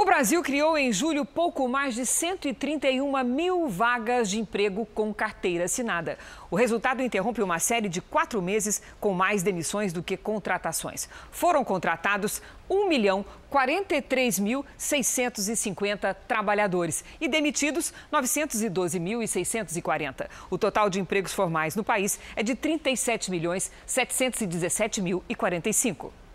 O Brasil criou em julho pouco mais de 131 mil vagas de emprego com carteira assinada. O resultado interrompe uma série de quatro meses com mais demissões do que contratações. Foram contratados 1 milhão 43.650 trabalhadores e demitidos 912.640. O total de empregos formais no país é de 37 milhões 717.045.